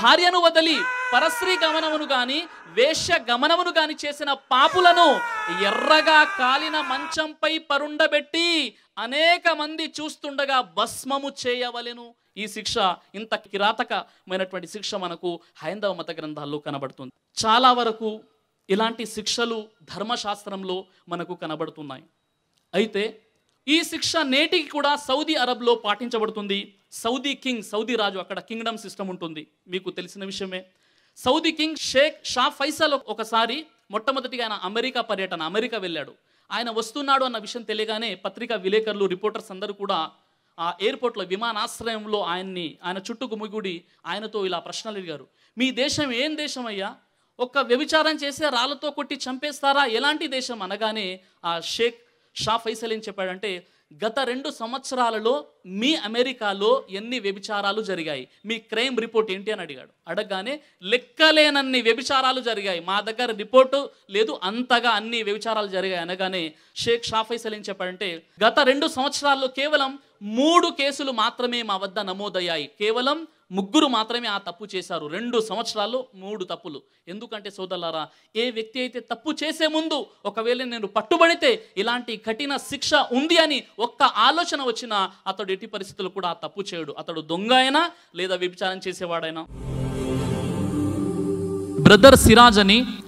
భార్యను వదలి పరశ్రీ గమనమును గాని వేష గమనమును గాని చేసిన పాపులను ఎర్రగా కాలిన మంచంపై పరుండబెట్టి అనేక మంది చూస్తుండగా భస్మము చేయవలెను ఈ శిక్ష ఇంత కిరాతకమైనటువంటి శిక్ష మనకు హైందవ మత గ్రంథాల్లో కనబడుతుంది చాలా వరకు ఇలాంటి శిక్షలు ధర్మశాస్త్రంలో మనకు కనబడుతున్నాయి అయితే ఈ శిక్ష నేటికి కూడా సౌదీ అరబ్లో పాటించబడుతుంది సౌదీ కింగ్ సౌదీ రాజు అక్కడ కింగ్డమ్ సిస్టమ్ ఉంటుంది మీకు తెలిసిన విషయమే Saudi king Sheikh Shah Faisal ఒకసారి మొట్టమొదటిగా ఆయన అమెరికా పర్యటన అమెరికా వెళ్ళాడు ఆయన వస్తున్నాడు అన్న విషయం తెలియగానే పత్రికా విలేకరులు రిపోర్టర్స్ అందరూ కూడా ఆ ఎయిర్పోర్ట్లో విమానాశ్రయంలో ఆయన్ని ఆయన చుట్టూ గుమిగుడి ఆయనతో ఇలా ప్రశ్నలు అడిగారు మీ దేశం ఏం దేశం అయ్యా ఒక్క వ్యభిచారం చేసే రాళ్లతో కొట్టి చంపేస్తారా ఎలాంటి దేశం అనగానే ఆ షేక్ షా ఫైసల్ ఏం చెప్పాడంటే గత రెండు సంవత్సరాలలో మీ అమెరికాలో ఎన్ని వ్యభిచారాలు జరిగాయి మీ క్రైమ్ రిపోర్ట్ ఏంటి అని అడిగాడు అడగగానే లెక్కలేనన్ని వ్యభిచారాలు జరిగాయి మా దగ్గర రిపోర్టు లేదు అంతగా అన్ని వ్యభిచారాలు జరిగాయి అనగానే షేక్ షాఫైసల్ ఏం చెప్పాడంటే గత రెండు సంవత్సరాల్లో కేవలం మూడు కేసులు మాత్రమే మా వద్ద నమోదయ్యాయి కేవలం ముగ్గురు మాత్రమే ఆ తప్పు చేశారు రెండు సంవత్సరాలు మూడు తప్పులు ఎందుకంటే సోదరులారా ఏ వ్యక్తి అయితే తప్పు చేసే ముందు ఒకవేళ నేను పట్టుబడితే ఇలాంటి కఠిన శిక్ష ఉంది అని ఒక్క ఆలోచన వచ్చినా అతడు ఎట్టి పరిస్థితులు కూడా ఆ తప్పు చేయడు అతడు దొంగ అయినా లేదా వ్యభిచారం చేసేవాడైనా బ్రదర్ సిరాజ్ అని